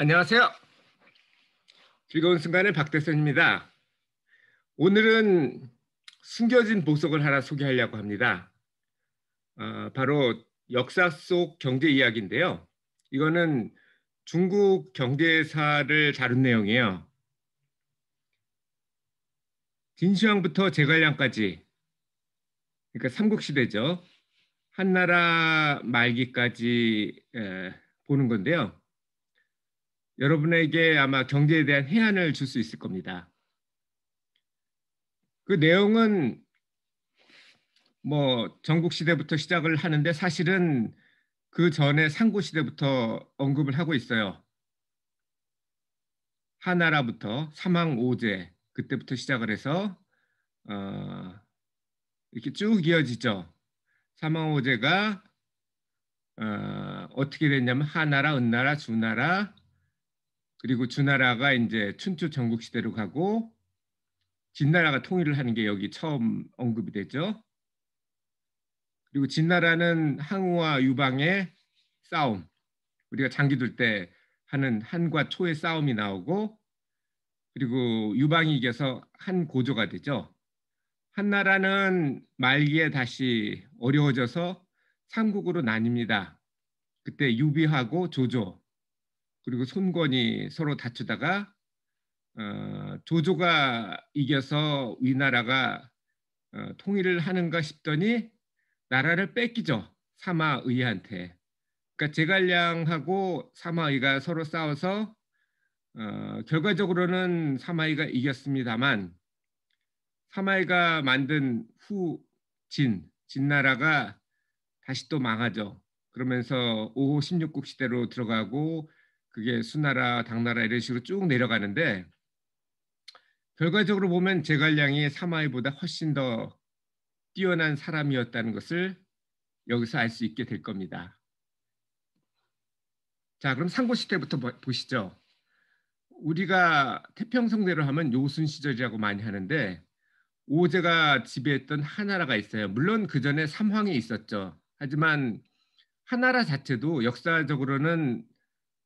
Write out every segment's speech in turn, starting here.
안녕하세요. 즐거운 순간의 박대선입니다. 오늘은 숨겨진 보석을 하나 소개하려고 합니다. 어, 바로 역사 속 경제 이야기인데요. 이거는 중국 경제사를 다룬 내용이에요. 진시황부터 제갈량까지 그러니까 삼국시대죠. 한나라 말기까지 에, 보는 건데요. 여러분에게 아마 경제에 대한 해안을 줄 수 있을 겁니다. 그 내용은 뭐 전국 시대부터 시작을 하는데 사실은 그 전에 상구 시대부터 언급을 하고 있어요. 하나라부터 사망오제 그때부터 시작을 해서 어, 이렇게 쭉 이어지죠. 사망오제가 어, 어떻게 됐냐면 하나라, 은나라, 주나라, 그리고 주나라가 이제 춘추 전국 시대로 가고 진나라가 통일을 하는 게 여기 처음 언급이 되죠. 그리고 진나라는 항우와 유방의 싸움, 우리가 장기둘 때 하는 한과 초의 싸움이 나오고 그리고 유방이 이겨서 한 고조가 되죠. 한나라는 말기에 다시 어려워져서 삼국으로 나뉩니다. 그때 유비하고 조조 그리고 손권이 서로 다투다가 어, 조조가 이겨서 위나라가 어, 통일을 하는가 싶더니 나라를 뺏기죠 사마의한테. 그러니까 제갈량하고 사마의가 서로 싸워서 어, 결과적으로는 사마의가 이겼습니다만 사마의가 만든 후진 진나라가 다시 또 망하죠. 그러면서 5호 16국 시대로 들어가고 그게 수나라, 당나라 이런 식으로 쭉 내려가는데 결과적으로 보면 제갈량이 사마이보다 훨씬 더 뛰어난 사람이었다는 것을 여기서 알 수 있게 될 겁니다. 자, 그럼 상고 시대부터 보시죠. 우리가 태평성대로 하면 요순 시절이라고 많이 하는데 오제가 지배했던 하나라가 있어요. 물론 그 전에 삼황이 있었죠. 하지만 하나라 자체도 역사적으로는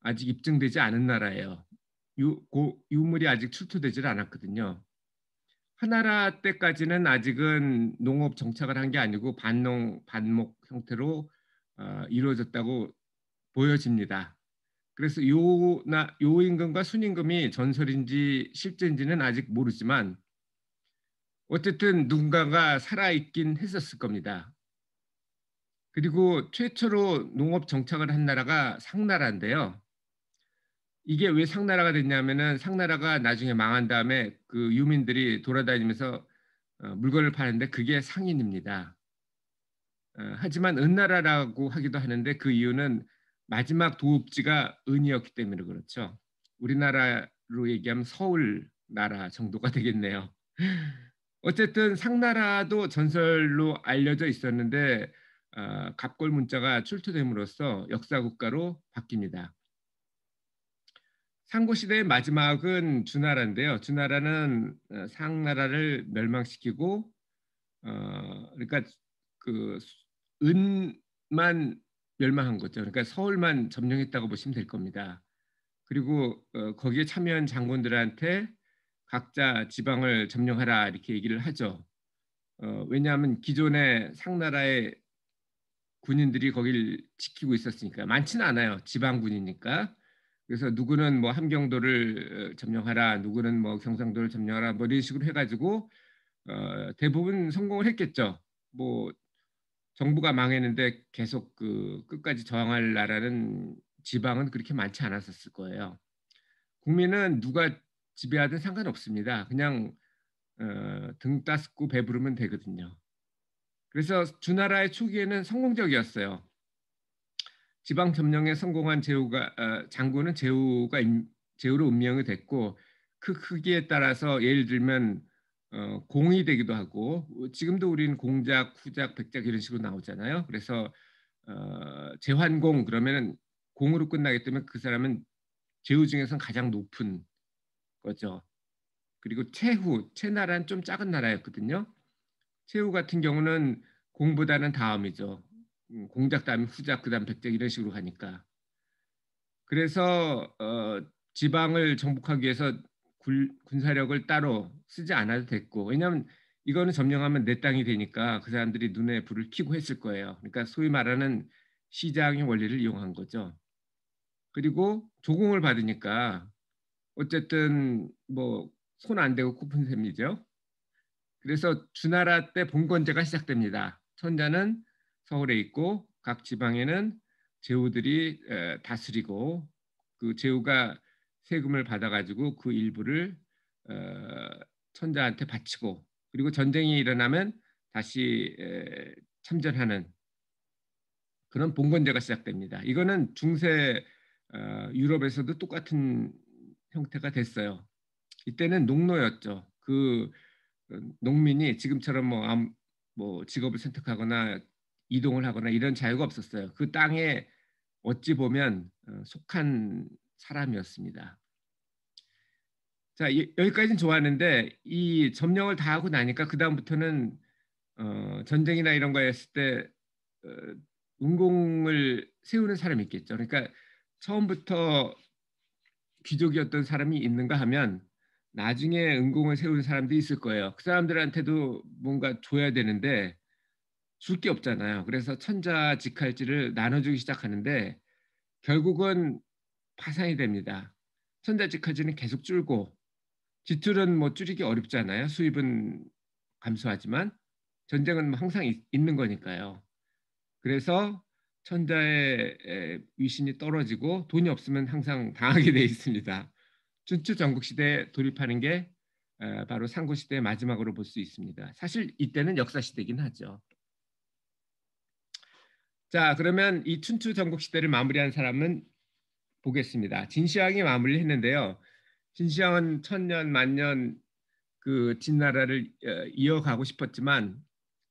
아직 입증되지 않은 나라예요. 유, 고, 유물이 아직 출토되질 않았거든요. 하나라 때까지는 아직은 농업 정착을 한 게 아니고 반농 반목 형태로 어, 이루어졌다고 보여집니다. 그래서 요나 요임금과 순임금이 전설인지 실제인지는 아직 모르지만 어쨌든 누군가가 살아 있긴 했었을 겁니다. 그리고 최초로 농업 정착을 한 나라가 상나라인데요. 이게 왜 상나라가 됐냐면은 상나라가 나중에 망한 다음에 그 유민들이 돌아다니면서 어, 물건을 파는데 그게 상인입니다. 어, 하지만 은나라라고 하기도 하는데 그 이유는 마지막 도읍지가 은이었기 때문에 그렇죠. 우리나라로 얘기하면 서울 나라 정도가 되겠네요. 어쨌든 상나라도 전설로 알려져 있었는데 어, 갑골 문자가 출토됨으로써 역사 국가로 바뀝니다. 상국시대의 마지막은 주나라인데요. 주나라는 어, 상나라를 멸망시키고 어, 그러니까 그 은만 멸망한 거죠. 그러니까 서울만 점령했다고 보시면 될 겁니다. 그리고 어, 거기에 참여한 장군들한테 각자 지방을 점령하라 이렇게 얘기를 하죠. 어, 왜냐하면 기존의 상나라의 군인들이 거기를 지키고 있었으니까 많지는 않아요. 지방군이니까 그래서 누구는 뭐 함경도를 어, 점령하라, 누구는 뭐 경상도를 점령하라, 뭐 이런 식으로 해가지고 어, 대부분 성공을 했겠죠. 뭐 정부가 망했는데 계속 그 끝까지 저항할 나라는 지방은 그렇게 많지 않았었을 거예요. 국민은 누가 지배하든 상관없습니다. 그냥 어, 등 따스고 배부르면 되거든요. 그래서 주나라의 초기에는 성공적이었어요. 지방 점령에 성공한 제후가 어, 장군은 제후가 제후로 운명이 됐고 그 크기에 따라서 예를 들면 어, 공이 되기도 하고 지금도 우리는 공작, 후작, 백작 이런 식으로 나오잖아요. 그래서 어, 재환공 그러면은 공으로 끝나기 때문에 그 사람은 제후 중에선 가장 높은 거죠. 그리고 최후, 최나라는 좀 작은 나라였거든요. 최후 같은 경우는 공보다는 다음이죠. 음, 공작 다음에 후작 그다음 백작 이런 식으로 가니까 그래서 어, 지방을 정복하기 위해서 군, 군사력을 따로 쓰지 않아도 됐고 왜냐하면 이거는 점령하면 내 땅이 되니까 그 사람들이 눈에 불을 켜고 했을 거예요. 그러니까 소위 말하는 시장의 원리를 이용한 거죠. 그리고 조공을 받으니까 어쨌든 뭐 손 안 대고 코픈 셈이죠. 그래서 주나라 때 봉건제가 시작됩니다. 천자는 서울에 있고 각 지방에는 제후들이 다스리고 그 제후가 세금을 받아가지고 그 일부를 어, 천자한테 바치고 그리고 전쟁이 일어나면 다시 참전하는 그런 봉건제가 시작됩니다. 이거는 중세 어, 유럽에서도 똑같은 형태가 됐어요. 이때는 농노였죠. 그 어, 농민이 지금처럼 뭐, 뭐 직업을 선택하거나 이동을 하거나 이런 자유가 없었어요. 그 땅에 어찌 보면 어, 속한 사람이었습니다. 자 여기까지는 좋았는데 이 점령을 다 하고 나니까 그 다음부터는 어, 전쟁이나 이런 거 했을 때 어, 운공을 세우는 사람이 있겠죠. 그러니까 처음부터 귀족이었던 사람이 있는가 하면 나중에 은공을 세우는 사람도 있을 거예요. 그 사람들한테도 뭔가 줘야 되는데 줄게 없잖아요. 그래서 천자 직할지를 나눠주기 시작하는데 결국은 파산이 됩니다. 천자 직할지는 계속 줄고 지출은 뭐 줄이기 어렵잖아요. 수입은 감소하지만 전쟁은 항상 있, 는 거니까요. 그래서 천자의 위신이 떨어지고 돈이 없으면 항상 당하게 돼 있습니다. 춘추 전국 시대에 돌입하는 게 바로 상고 시대의 마지막으로 볼 수 있습니다. 사실 이때는 역사 시대긴 하죠. 자 그러면 이 춘추 전국 시대를 마무리한 사람은 보겠습니다. 진시황이 마무리를 했는데요. 진시황은 천년 만년 그 진나라를 어, 이어가고 싶었지만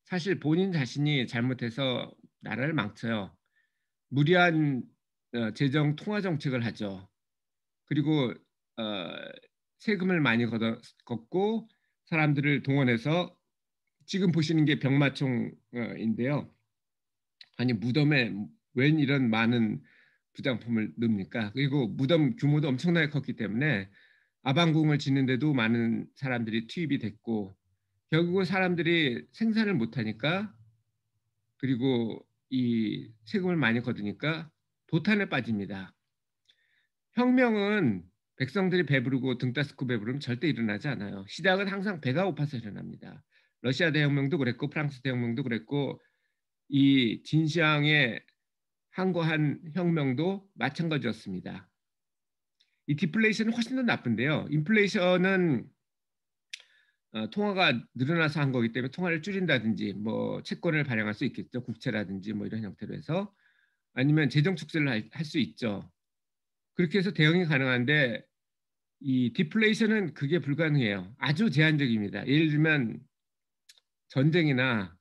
사실 본인 자신이 잘못해서 나라를 망쳐요. 무리한 어, 재정 통화 정책을 하죠. 그리고 어, 세금을 많이 걷고 사람들을 동원해서 지금 보시는 게 병마총인데요. 아니 무덤에 웬 이런 많은 부장품을 넣습니까? 그리고 무덤 규모도 엄청나게 컸기 때문에 아방궁을 짓는데도 많은 사람들이 투입이 됐고 결국은 사람들이 생산을 못하니까 그리고 이 세금을 많이 거두니까 도탄에 빠집니다. 혁명은 백성들이 배부르고 등따스코 배부르면 절대 일어나지 않아요. 시작은 항상 배가 고파서 일어납니다. 러시아 대혁명도 그랬고 프랑스 대혁명도 그랬고 이 진시황의 항거한 혁명도 마찬가지였습니다. 이 디플레이션은 훨씬 더 나쁜데요. 인플레이션은 어, 통화가 늘어나서 한 거기 때문에 통화를 줄인다든지 뭐 채권을 발행할 수 있겠죠. 국채라든지 뭐 이런 형태로 해서 아니면 재정 축제를 할 수 있죠. 그렇게 해서 대응이 가능한데 이 디플레이션은 그게 불가능해요. 아주 제한적입니다. 예를 들면 전쟁이나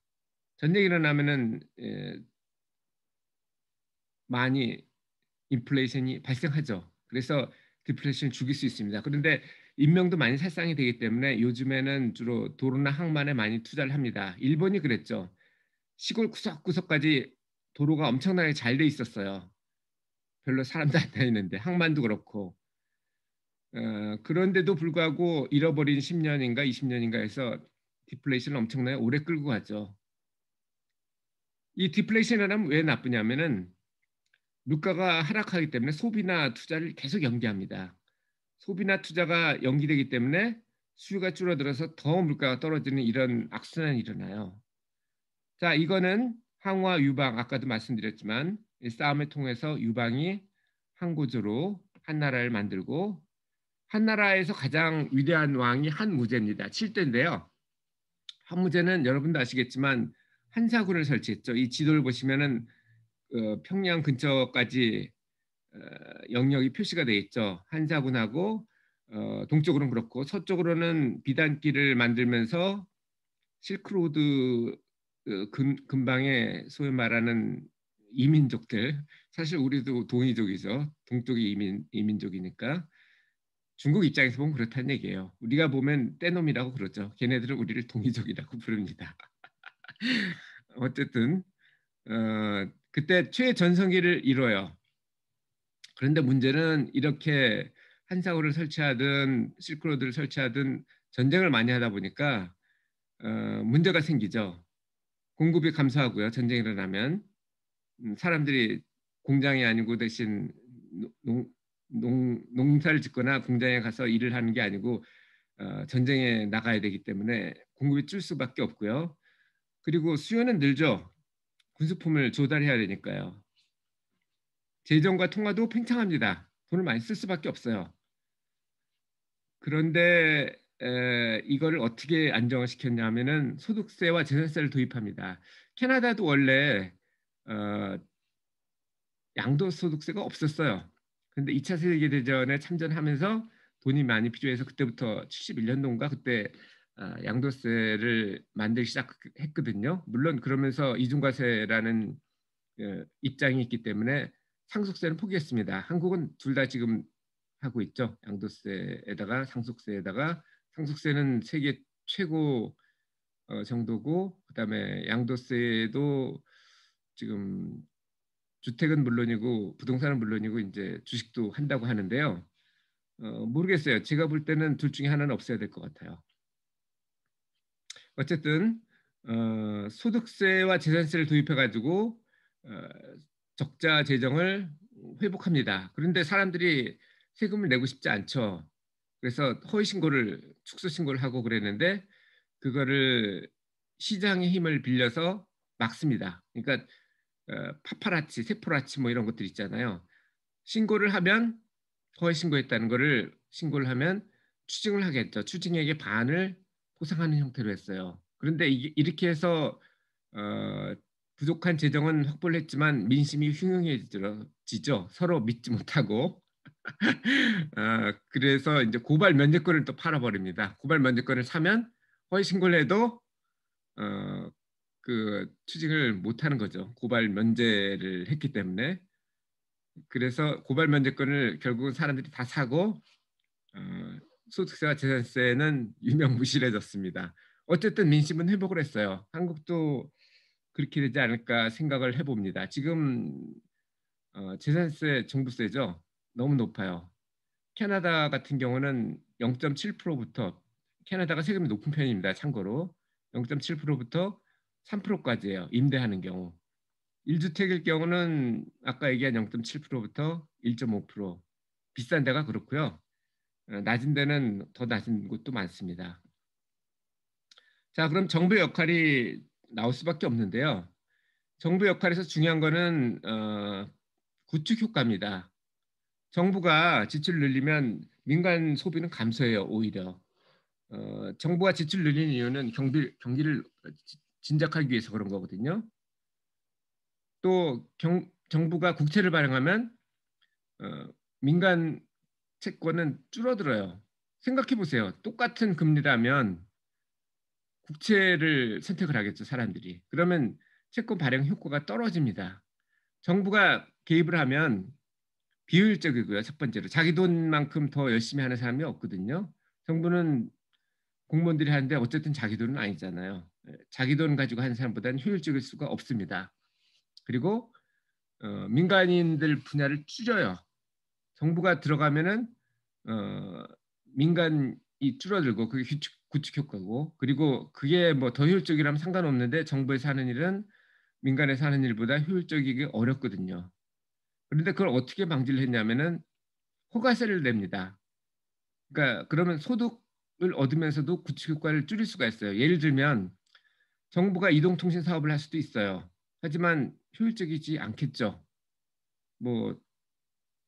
전쟁이 일어나면은 에, 많이 인플레이션이 발생하죠. 그래서 디플레이션을 죽일 수 있습니다. 그런데 인명도 많이 살상이 되기 때문에 요즘에는 주로 도로나 항만에 많이 투자를 합니다. 일본이 그랬죠. 시골 구석구석까지 도로가 엄청나게 잘 돼 있었어요. 별로 사람도 안 다니는데 항만도 그렇고 어, 그런데도 불구하고 잃어버린 10년인가 20년인가 해서 디플레이션을 엄청나게 오래 끌고 가죠. 이 디플레이션이라면 왜 나쁘냐면은 물가가 하락하기 때문에 소비나 투자를 계속 연기합니다. 소비나 투자가 연기되기 때문에 수요가 줄어들어서 더 물가가 떨어지는 이런 악순환이 일어나요. 자, 이거는 항화 유방 아까도 말씀드렸지만 싸움을 통해서 유방이 한구조로한 나라를 만들고 한 나라에서 가장 위대한 왕이 한무제입니다. 칠대인데요 한무제는 여러분도 아시겠지만 한사구를 설치했죠. 이 지도를 보시면은 그 평양 근처까지 어, 영역이 표시가 돼 있죠. 한사군하고 어, 동쪽으로는 그렇고 서쪽으로는 비단길을 만들면서 실크로드 어, 근, 근방에 소위 말하는 이민족들 사실 우리도 동이족이죠. 동쪽이 이민 이민족이니까 중국 입장에서 보면 그렇다는 얘기예요. 우리가 보면 떼놈이라고 그러죠. 걔네들은 우리를 동이족이라고 부릅니다. 어쨌든 어, 그때 최전성기를 이뤄요. 그런데 문제는 이렇게 한사고를 설치하든 실크로드를 설치하든 전쟁을 많이 하다 보니까 어, 문제가 생기죠. 공급이 감소하고요. 전쟁이 일어나면 음, 사람들이 공장이 아니고 대신 농, 농, 농사를 짓거나 공장에 가서 일을 하는 게 아니고 어, 전쟁에 나가야 되기 때문에 공급이 줄 수밖에 없고요. 그리고 수요는 늘죠. 군수품을 조달해야 되니까요. 재정과 통화도 팽창합니다. 돈을 많이 쓸 수밖에 없어요. 그런데 에, 이걸 어떻게 안정을 시켰냐면은 소득세와 재산세를 도입합니다. 캐나다도 원래 어, 양도소득세가 없었어요. 그런데 2차 세계대전에 참전하면서 돈이 많이 필요해서 그때부터 71년도인가 그때 아, 양도세를 만들기 시작했거든요. 물론 그러면서 이중과세라는 어, 입장이 있기 때문에 상속세는 포기했습니다. 한국은 둘 다 지금 하고 있죠. 양도세에다가 상속세에다가 상속세는 세계 최고 어, 정도고 그다음에 양도세도 지금 주택은 물론이고 부동산은 물론이고 이제 주식도 한다고 하는데요. 어, 모르겠어요. 제가 볼 때는 둘 중에 하나는 없어야 될 것 같아요. 어쨌든 어, 소득세와 재산세를 도입해 가지고 어, 적자 재정을 회복합니다. 그런데 사람들이 세금을 내고 싶지 않죠. 그래서 허위 신고를 축소 신고를 하고 그랬는데 그거를 시장의 힘을 빌려서 막습니다. 그러니까 어, 파파라치, 세포라치 뭐 이런 것들 있잖아요. 신고를 하면 허위 신고했다는 거를 신고를 하면 추징을 하겠죠. 추징액의 반을 포상하는 형태로 했어요. 그런데 이렇게 이 해서 어, 부족한 재정은 확보를 했지만 민심이 흉흉해지죠. 서로 믿지 못하고 아, 그래서 이제 고발 면제권을 또 팔아버립니다. 고발 면제권을 사면 허위 신고를 해도 어, 그 추징을 못하는 거죠. 고발 면제를 했기 때문에 그래서 고발 면제권을 결국은 사람들이 다 사고 어, 소득세와 재산세는 유명무실해졌습니다. 어쨌든 민심은 회복을 했어요. 한국도 그렇게 되지 않을까 생각을 해봅니다. 지금 어, 재산세, 종부세죠. 너무 높아요. 캐나다 같은 경우는 0.7%부터 캐나다가 세금이 높은 편입니다. 참고로 0.7%부터 3%까지예요. 임대하는 경우. 1주택일 경우는 아까 얘기한 0.7%부터 1.5% 비싼 데가 그렇고요. 어, 낮은 데는 더 낮은 곳도 많습니다. 자, 그럼 정부 역할이 나올 수밖에 없는데요. 정부 역할에서 중요한 거는 어, 구축 효과입니다. 정부가 지출 늘리면 민간 소비는 감소해요. 오히려 어, 정부가 지출 늘린 이유는 경비, 경기를 진작하기 위해서 그런 거거든요. 또 경, 정부가 국채를 발행하면 어, 민간 채권은 줄어들어요. 생각해 보세요. 똑같은 금리라면 국채를 선택을 하겠죠, 사람들이. 그러면 채권 발행 효과가 떨어집니다. 정부가 개입을 하면 비효율적이고요. 첫 번째로 자기 돈만큼 더 열심히 하는 사람이 없거든요. 정부는 공무원들이 하는데 어쨌든 자기 돈은 아니잖아요. 자기 돈 가지고 하는 사람보다는 효율적일 수가 없습니다. 그리고 어, 민간인들 분야를 줄여요. 정부가 들어가면은 어, 민간이 줄어들고 그게 규칙, 구축 효과고 그리고 그게 뭐 더 효율적이라면 상관없는데 정부에서 하는 일은 민간에서 하는 일보다 효율적이기 어렵거든요. 그런데 그걸 어떻게 방지를 했냐면은 호가세를 냅니다. 그러니까 그러면 소득을 얻으면서도 구축 효과를 줄일 수가 있어요. 예를 들면 정부가 이동통신 사업을 할 수도 있어요. 하지만 효율적이지 않겠죠. 뭐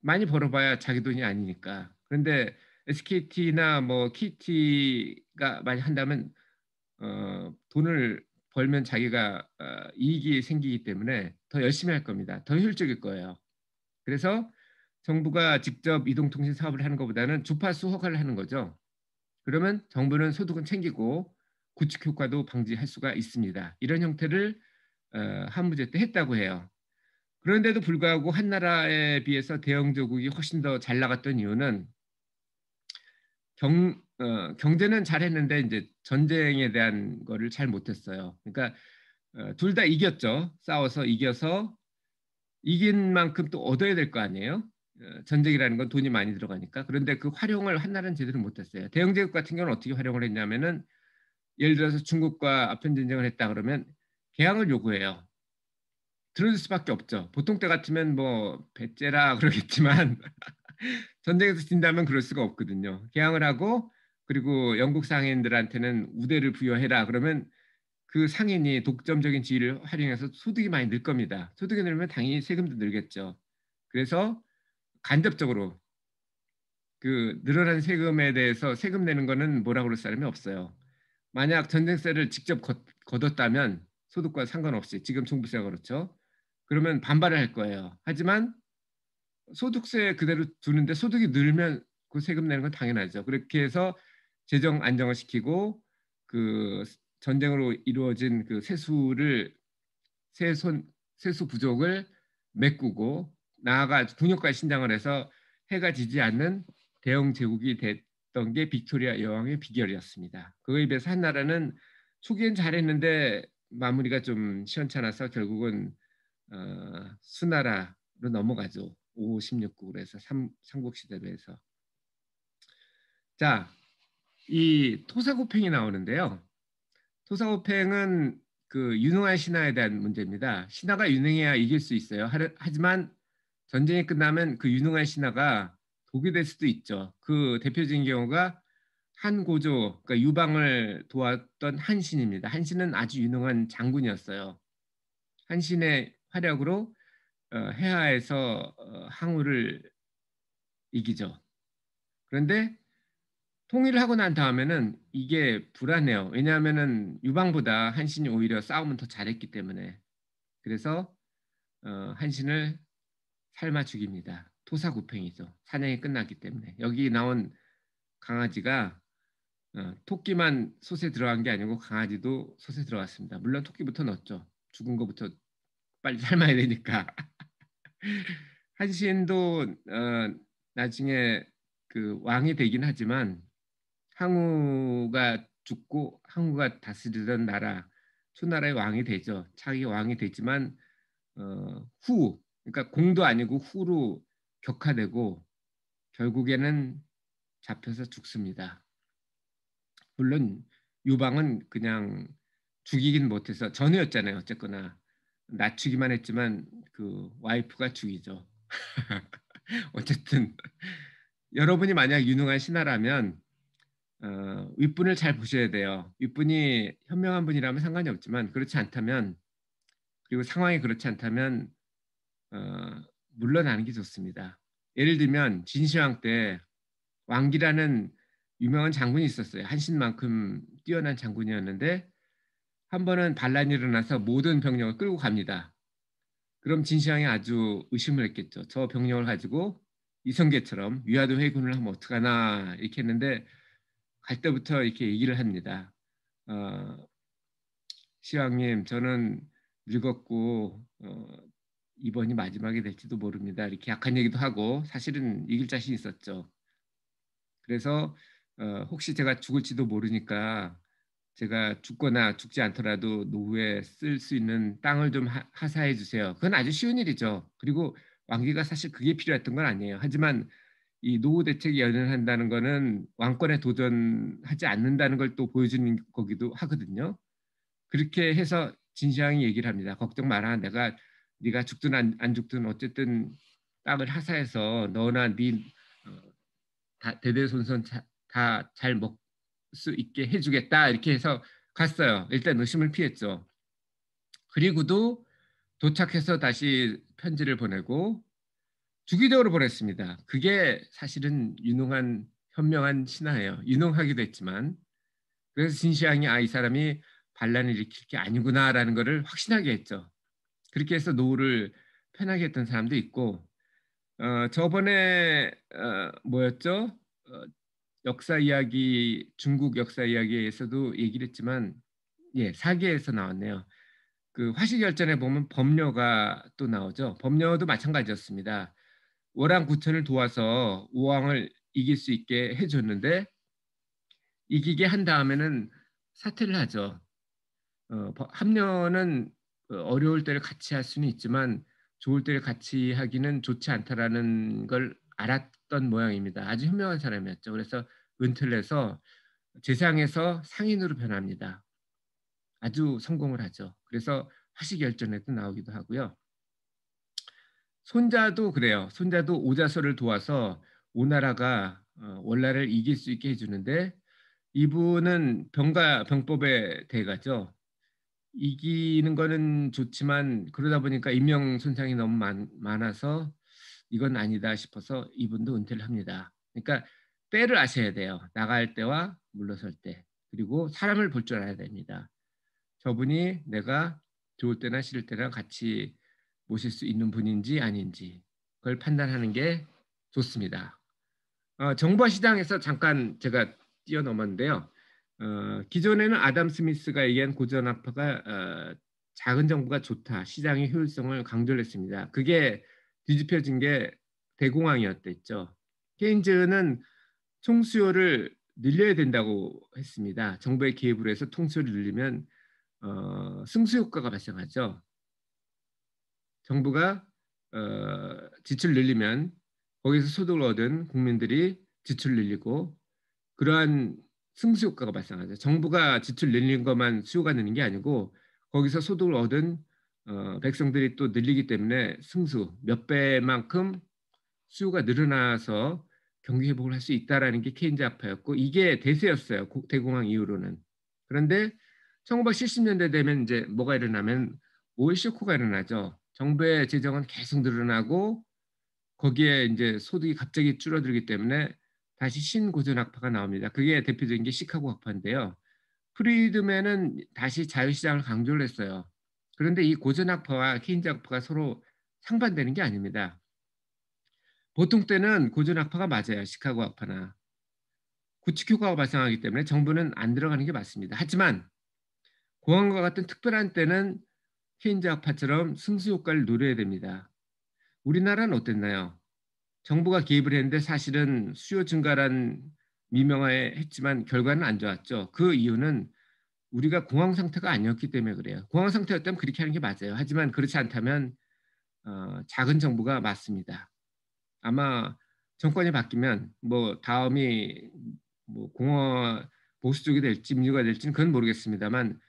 많이 벌어봐야 자기 돈이 아니니까. 그런데 SKT나 뭐 KT가 많이 한다면 어, 돈을 벌면 자기가 어, 이익이 생기기 때문에 더 열심히 할 겁니다. 더 효율적일 거예요. 그래서 정부가 직접 이동통신 사업을 하는 것보다는 주파수 허가를 하는 거죠. 그러면 정부는 소득은 챙기고 구축 효과도 방지할 수가 있습니다. 이런 형태를 어, 한무제 때 했다고 해요. 그런데도 불구하고 한나라에 비해서 대영조국이 훨씬 더 잘 나갔던 이유는 경, 어, 경제는 잘했는데 이제 전쟁에 대한 거를 잘 못했어요. 그러니까 어, 둘다 이겼죠. 싸워서 이겨서 이긴 만큼 또 얻어야 될 거 아니에요. 어, 전쟁이라는 건 돈이 많이 들어가니까. 그런데 그 활용을 한나라는 제대로 못했어요. 대영제국 같은 경우는 어떻게 활용을 했냐면은 예를 들어서 중국과 아편 전쟁을 했다 그러면 개항을 요구해요. 들어줄 수밖에 없죠. 보통 때 같으면 뭐 배째라 그러겠지만 전쟁에서 진다면 그럴 수가 없거든요. 개항을 하고 그리고 영국 상인들한테는 우대를 부여해라 그러면 그 상인이 독점적인 지위를 활용해서 소득이 많이 늘 겁니다. 소득이 늘면 당연히 세금도 늘겠죠. 그래서 간접적으로 그 늘어난 세금에 대해서 세금 내는 거는 뭐라 그럴 사람이 없어요. 만약 전쟁세를 직접 걷, 걷었다면 소득과 상관없이 지금 종부세가 그렇죠. 그러면 반발을 할 거예요. 하지만 소득세 그대로 두는데 소득이 늘면 그 세금 내는 건 당연하죠. 그렇게 해서 재정 안정을 시키고 그 전쟁으로 이루어진 그 세수를 세손 세수 부족을 메꾸고 나아가 군역까지 신장을 해서 해가 지지 않는 대형 제국이 됐던 게 빅토리아 여왕의 비결이었습니다. 그거에 비해서 한나라는 초기엔 잘했는데 마무리가 좀 시원찮아서 결국은 어, 수나라로 넘어가죠. 5, 16국으로 서 삼, 삼국시대로 해서 자, 이 토사구팽이 나오는데요. 토사구팽은 그 유능한 신하에 대한 문제입니다. 신하가 유능해야 이길 수 있어요. 하지만 전쟁이 끝나면 그 유능한 신하가 독이 될 수도 있죠. 그 대표적인 경우가 한 고조, 그러니까 유방을 도왔던 한신입니다. 한신은 아주 유능한 장군이었어요. 한신의 화력으로 어, 해하에서 어, 항우를 이기죠. 그런데 통일을 하고 난 다음에는 이게 불안해요. 왜냐하면 유방보다 한신이 오히려 싸움은 더 잘했기 때문에 그래서 어, 한신을 삶아 죽입니다. 토사구팽이죠. 사냥이 끝났기 때문에 여기 나온 강아지가 토끼만 솥에 들어간 게 아니고 강아지도 솥에 들어갔습니다. 물론 토끼부터 넣었죠. 죽은 것부터 빨리 삶아야 되니까 한신도 어, 나중에 그 왕이 되긴 하지만 항우가 죽고 항우가 다스리던 나라 초나라의 왕이 되죠. 자기 왕이 되지만 어, 후 그러니까 공도 아니고 후로 격화되고 결국에는 잡혀서 죽습니다. 물론 유방은 그냥 죽이긴 못해서 전우였잖아요. 어쨌거나 낮추기만 했지만 그 와이프가 죽이죠. 어쨌든 여러분이 만약 유능한 신하라면 어, 윗분을 잘 보셔야 돼요. 윗분이 현명한 분이라면 상관이 없지만 그렇지 않다면 그리고 상황이 그렇지 않다면 어, 물러나는 게 좋습니다. 예를 들면 진시황 때 왕기라는 유명한 장군이 있었어요. 한신만큼 뛰어난 장군이었는데 한 번은 반란이 일어나서 모든 병력을 끌고 갑니다. 그럼 진시황이 아주 의심을 했겠죠. 저 병력을 가지고 이성계처럼 위화도 회군을 하면 어떡하나 이렇게 했는데 갈 때부터 이렇게 얘기를 합니다. 어, 시황님 저는 늙었고 어, 이번이 마지막이 될지도 모릅니다. 이렇게 약한 얘기도 하고 사실은 이길 자신 있었죠. 그래서 어, 혹시 제가 죽을지도 모르니까 제가 죽거나 죽지 않더라도 노후에 쓸 수 있는 땅을 좀 하사해 주세요. 그건 아주 쉬운 일이죠. 그리고 왕비가 사실 그게 필요했던 건 아니에요. 하지만 이 노후 대책이 연연한다는 거는 왕권에 도전하지 않는다는 걸 또 보여주는 거기도 하거든요. 그렇게 해서 진시황이 얘기를 합니다. 걱정 마라. 내가 네가 죽든 안, 안 죽든 어쨌든 땅을 하사해서 너나 네 어, 대대손손 다잘먹고 수 있게 해주겠다 이렇게 해서 갔어요. 일단 의심을 피했죠. 그리고도 도착해서 다시 편지를 보내고 주기적으로 보냈습니다. 그게 사실은 유능한 현명한 신하예요. 유능하기도 했지만 그래서 진시황이 아이 사람이 반란을 일으킬 게 아니구나라는 것을 확신하게 했죠. 그렇게 해서 노후를 편하게 했던 사람도 있고 어, 저번에 어, 뭐였죠? 어, 역사 이야기 중국 역사 이야기에서도 얘기를 했지만 예 사기에서 나왔네요. 그 화실열전에 보면 법녀가 또 나오죠. 법녀도 마찬가지였습니다. 월왕 구천을 도와서 우왕을 이길 수 있게 해줬는데 이기게 한 다음에는 사퇴를 하죠. 어, 합녀는 어, 어려울 때를 같이 할 수는 있지만 좋을 때를 같이 하기는 좋지 않다라는 걸 알았 있었던 모양입니다. 아주 현명한 사람이었죠. 그래서 은퇴를 해서 재상에서 상인으로 변합니다. 아주 성공을 하죠. 그래서 화시결전에도 나오기도 하고요. 손자도 그래요. 손자도 오자서를 도와서 오나라가 어, 원나라를 이길 수 있게 해주는데 이분은 병가 병법에 대가죠. 이기는 거는 좋지만 그러다 보니까 인명 손상이 너무 많, 아서 이건 아니다 싶어서 이분도 은퇴를 합니다. 그러니까 때를 아셔야 돼요. 나갈 때와 물러설 때. 그리고 사람을 볼 줄 알아야 됩니다. 저분이 내가 좋을 때나 싫을 때나 같이 모실 수 있는 분인지 아닌지 그걸 판단하는 게 좋습니다. 어, 정부와 시장에서 잠깐 제가 뛰어넘었는데요. 어, 기존에는 아담 스미스가 얘기한 고전학파가 어, 작은 정부가 좋다, 시장의 효율성을 강조했습니다. 그게 뒤집혀진 게 대공황이었댔죠. 케인즈는 총수요를 늘려야 된다고 했습니다. 정부의 기입으로 해서 통수를 늘리면 어, 승수 효과가 발생하죠. 정부가 어, 지출 늘리면 거기서 소득을 얻은 국민들이 지출 늘리고 그러한 승수 효과가 발생하죠. 정부가 지출 늘리 것만 수요가 느는 게 아니고 거기서 소득을 얻은 어, 백성들이 또 늘리기 때문에 승수 몇 배만큼 수요가 늘어나서 경기 회복을 할 수 있다라는 게 케인즈 아파였고 이게 대세였어요 대공황 이후로는 그런데 1970년대 되면 이제 뭐가 일어나면 오일 쇼크가 일어나죠 정부의 재정은 계속 늘어나고 거기에 이제 소득이 갑자기 줄어들기 때문에 다시 신고전 학파가 나옵니다 그게 대표적인 게 시카고 학파인데요 프리드맨은 다시 자유시장을 강조를 했어요 그런데 이 고전학파와 케인즈학파가 서로 상반되는 게 아닙니다. 보통 때는 고전학파가 맞아요. 시카고 학파나. 구축 효과가 발생하기 때문에 정부는 안 들어가는 게 맞습니다. 하지만 공항과 같은 특별한 때는 케인즈 학파처럼 승수 효과를 노려야 됩니다. 우리나라는 어땠나요? 정부가 개입을 했는데 사실은 수요 증가란 미명하에 했지만 결과는 안 좋았죠. 그 이유는 우리가 공황 상태가 아니었기 때문에 그래요. 공황 상태였다면 그렇게 하는 게 맞아요. 하지만 그렇지 않다면 어, 작은 정부가 맞습니다. 아마 정권이 바뀌면 뭐 다음이 뭐 공화 보수 쪽이 될지 민주가 될지는 그건 모르겠습니다만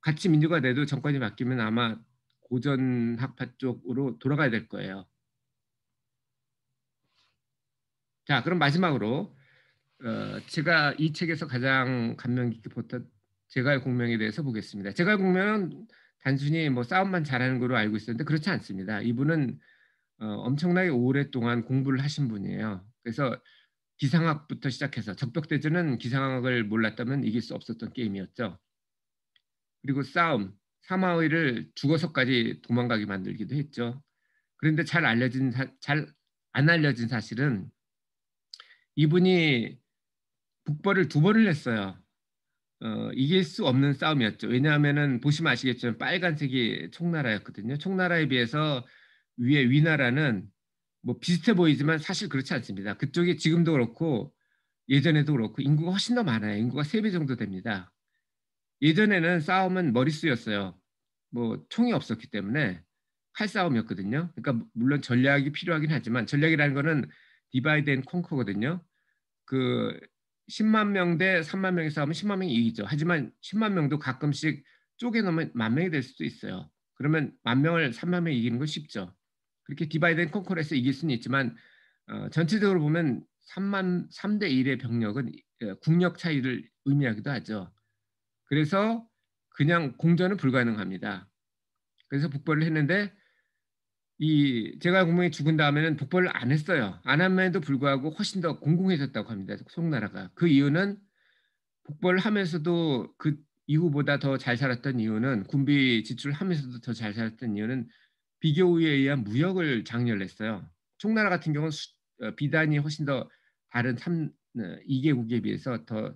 같이 민주가 돼도 정권이 바뀌면 아마 고전 학파 쪽으로 돌아가야 될 거예요. 자 그럼 마지막으로 어, 제가 이 책에서 가장 감명 깊게 보았던 제갈 공명에 대해서 보겠습니다. 제갈 공명은 단순히 뭐 싸움만 잘하는 걸로 알고 있었는데 그렇지 않습니다. 이분은 어, 엄청나게 오랫동안 공부를 하신 분이에요. 그래서 기상학부터 시작해서 적벽대전은 기상학을 몰랐다면 이길 수 없었던 게임이었죠. 그리고 싸움, 사마의를 죽어서까지 도망가게 만들기도 했죠. 그런데 잘 알려진 잘 안 알려진 사실은 이분이 북벌을 두 번을 냈어요 어, 이길 수 없는 싸움이었죠. 왜냐하면은 보시면 아시겠지만 빨간색이 총나라였거든요. 총나라에 비해서 위에 위나라는 뭐 비슷해 보이지만 사실 그렇지 않습니다. 그쪽이 지금도 그렇고 예전에도 그렇고 인구가 훨씬 더 많아요. 인구가 세 배 정도 됩니다. 예전에는 싸움은 머리수였어요. 뭐 총이 없었기 때문에 칼싸움이었거든요. 그러니까 물론 전략이 필요하긴 하지만 전략이라는 거는 디바이드 앤 콩커거든요. 그 10만 명 대 3만 명이 싸우면 10만 명이 이기죠. 하지만 10만 명도 가끔씩 쪼개놓으면 만 명이 될 수도 있어요. 그러면 만 명을 3만 명이 이기는 건 쉽죠. 그렇게 디바이드 앤 콘콜에서 이길 수는 있지만 어, 전체적으로 보면 3만 3 대 1의 병력은 어, 국력 차이를 의미하기도 하죠. 그래서 그냥 공전은 불가능합니다. 그래서 북벌을 했는데 이 제가 공명이 죽은 다음에는 독벌을안 했어요. 안 함에도 불구하고 훨씬 더 공공해졌다고 합니다. 송나라가 그 이유는 복벌 하면서도 그 이후보다 더 잘 살았던 이유는 군비 지출하면서도 더 잘 살았던 이유는 비교우에 위 의한 무역을 장려했어요. 송나라 같은 경우는 수, 어, 비단이 훨씬 더 다른 삼 어, 2개국에 비해서 더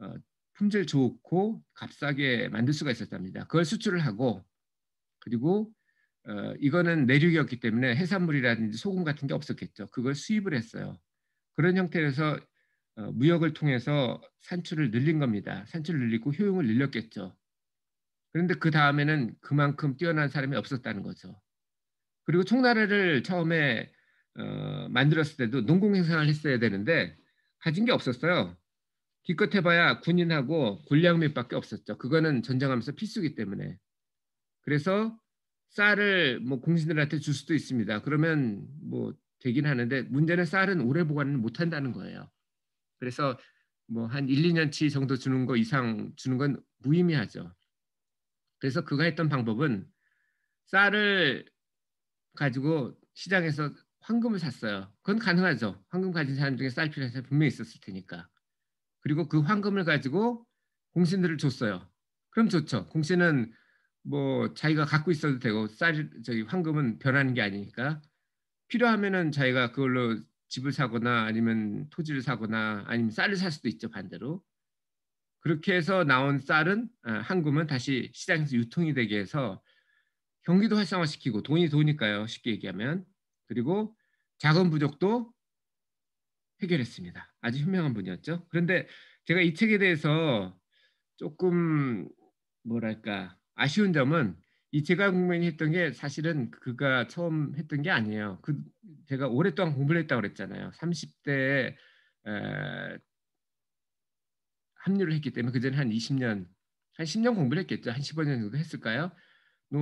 어, 품질 좋고 값싸게 만들 수가 있었답니다. 그걸 수출을 하고 그리고 어, 이거는 내륙이었기 때문에 해산물이라든지 소금 같은 게 없었겠죠. 그걸 수입을 했어요. 그런 형태에서 어, 무역을 통해서 산출을 늘린 겁니다. 산출을 늘리고 효용을 늘렸겠죠. 그런데 그 다음에는 그만큼 뛰어난 사람이 없었다는 거죠. 그리고 총나라를 처음에 어, 만들었을 때도 농공행상을 했어야 되는데 가진 게 없었어요. 기껏 해봐야 군인하고 군량민밖에 없었죠. 그거는 전쟁하면서 필수기 때문에. 그래서 쌀을 뭐 공신들한테 줄 수도 있습니다. 그러면 뭐 되긴 하는데 문제는 쌀은 오래 보관을 못 한다는 거예요. 그래서 뭐한 1, 2년치 정도 주는 거 이상 주는 건 무의미하죠. 그래서 그가 했던 방법은 쌀을 가지고 시장에서 황금을 샀어요. 그건 가능하죠. 황금 가진 사람 중에 쌀 필요한 사람 분명히 있었을 테니까. 그리고 그 황금을 가지고 공신들을 줬어요. 그럼 좋죠. 공신은 뭐 자기가 갖고 있어도 되고 쌀 저기 황금은 변하는 게 아니니까 필요하면은 자기가 그걸로 집을 사거나 아니면 토지를 사거나 아니면 쌀을 살 수도 있죠 반대로 그렇게 해서 나온 쌀은 아, 황금은 다시 시장에서 유통이 되게 해서 경기도 활성화시키고 돈이 도니까요 쉽게 얘기하면 그리고 자금 부족도 해결했습니다 아주 현명한 분이었죠 그런데 제가 이 책에 대해서 조금 뭐랄까 아쉬운 점은 이 제가 공면이 했던 게 사실은 그가 처음 했던 게 아니에요. 그 제가 오랫동안 공부를 했다고 그랬잖아요. 30대에 합류를 했기 때문에 그전한 20년, 한 10년 공부를 했겠죠. 한 15년 정도 했을까요? 노,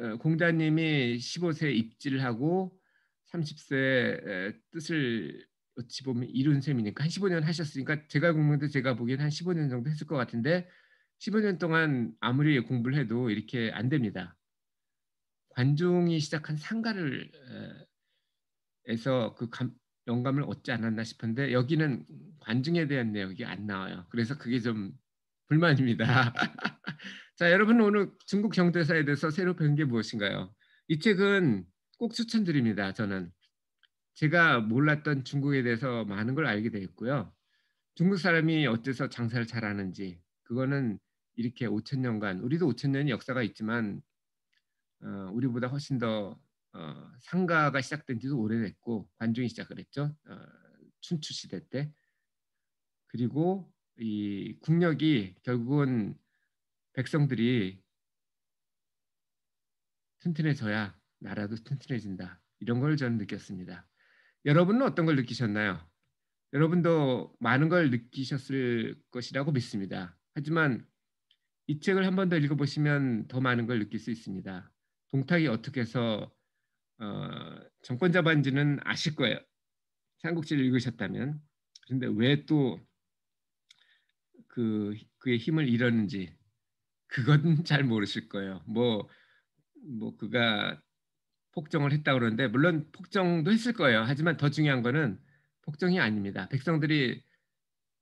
어, 공자님이 1 5세 입지를 하고 3 0세 뜻을 어찌 보면 이룬 셈이니까 한 15년 하셨으니까 제가 공부도 제가 보기엔 한 15년 정도 했을 것 같은데 1 5년 동안 아무리 공부를 해도 이렇게 안 됩니다. 관종이 시작한 상가를 어, 에서 그 감, 영감을 얻지 않았나 싶은데 여기는 관중에 대한 내용이 안 나와요. 그래서 그게 좀 불만입니다. 자, 여러분 오늘 중국 경제사에 대해서 새로 배운 게 무엇인가요? 이 책은 꼭 추천드립니다. 저는 제가 몰랐던 중국에 대해서 많은 걸 알게 되었고요. 중국 사람이 어째서 장사를 잘하는지 그거는 이렇게 5천 년간 우리도 5천 년의 역사가 있지만 어, 우리보다 훨씬 더 어, 상가가 시작된 지도 오래됐고 관중이 시작을 했죠. 어, 춘추 시대 때 그리고 이 국력이 결국은 백성들이 튼튼해져야 나라도 튼튼해진다 이런 걸 저는 느꼈습니다. 여러분은 어떤 걸 느끼셨나요? 여러분도 많은 걸 느끼셨을 것이라고 믿습니다. 하지만 이 책을 한 번 더 읽어보시면 더 많은 걸 느낄 수 있습니다. 동탁이 어떻게 해서 어, 정권자 반지는 아실 거예요. 삼국지를 읽으셨다면. 그런데 왜 또 그, 그의 힘을 잃었는지 그건 잘 모르실 거예요. 뭐, 뭐 그가 폭정을 했다 그러는데 물론 폭정도 했을 거예요. 하지만 더 중요한 거는 폭정이 아닙니다. 백성들이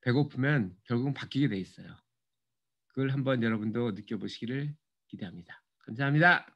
배고프면 결국은 바뀌게 돼 있어요. 그걸 한번 여러분도 느껴보시기를 기대합니다. 감사합니다.